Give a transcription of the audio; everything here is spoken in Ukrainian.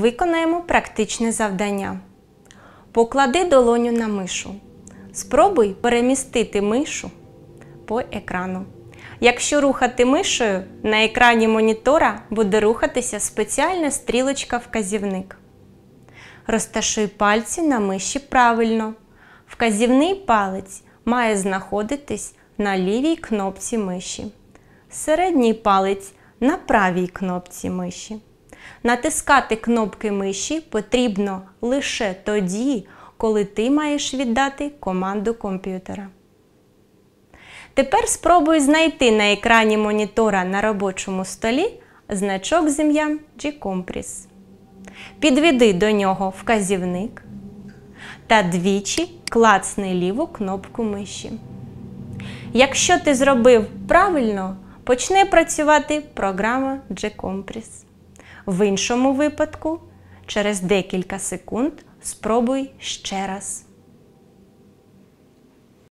Виконаємо практичне завдання. Поклади долоню на мишу. Спробуй перемістити мишу по екрану. Якщо рухати мишею, на екрані монітора буде рухатися спеціальна стрілочка вказівник. Розташуй пальці на миші правильно. Вказівний палець має знаходитись на лівій кнопці миші. Середній палець на правій кнопці миші. Натискати кнопки миші потрібно лише тоді, коли ти маєш віддати команду комп'ютера. Тепер спробуй знайти на екрані монітора на робочому столі значок з ім'ям Gcompris. Підведи до нього вказівник та двічі клацни ліву кнопку миші. Якщо ти зробив правильно, почне працювати програма Gcompris. В іншому випадку, через декілька секунд спробуй ще раз.